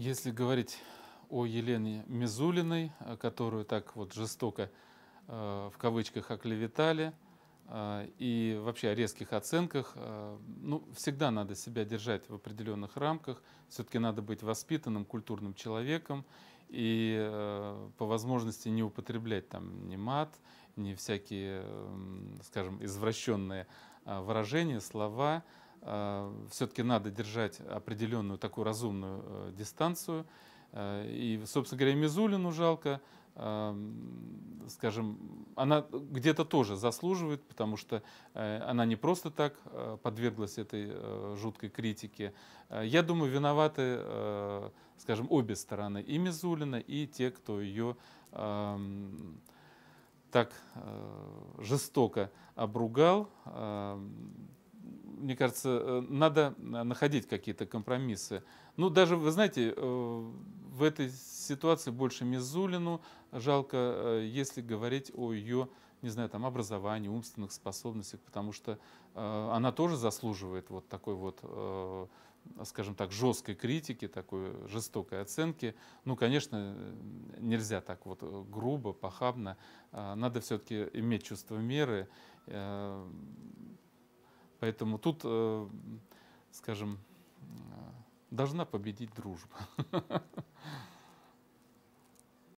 Если говорить о Елене Мизулиной, э, которую так вот жестоко э, в кавычках оклеветали, э, и вообще о резких оценках, ну, всегда надо себя держать в определенных рамках, все-таки надо быть воспитанным, культурным человеком и по возможности не употреблять там ни мат, ни всякие, скажем, извращенные выражения, слова, Э, все-таки надо держать определенную такую разумную э, дистанцию. Э, и, собственно говоря, Мизулину жалко, скажем, она где-то тоже заслуживает, потому что она не просто так подверглась этой жуткой критике. Я думаю, виноваты, скажем, обе стороны, и Мизулина, и те, кто ее эм, так жестоко обругал. Эм, мне кажется, э, надо э, находить какие-то компромиссы. Ну, даже, вы знаете, э, в этой ситуации больше Мизулину жалко, если говорить о ее, не знаю, там, образовании, умственных способностях, потому что она тоже заслуживает вот такой вот скажем так, жесткой критики, такой жестокой оценки, ну, конечно, нельзя так вот грубо, похабно. Надо все-таки иметь чувство меры. Поэтому тут, э, скажем, э, должна победить дружба.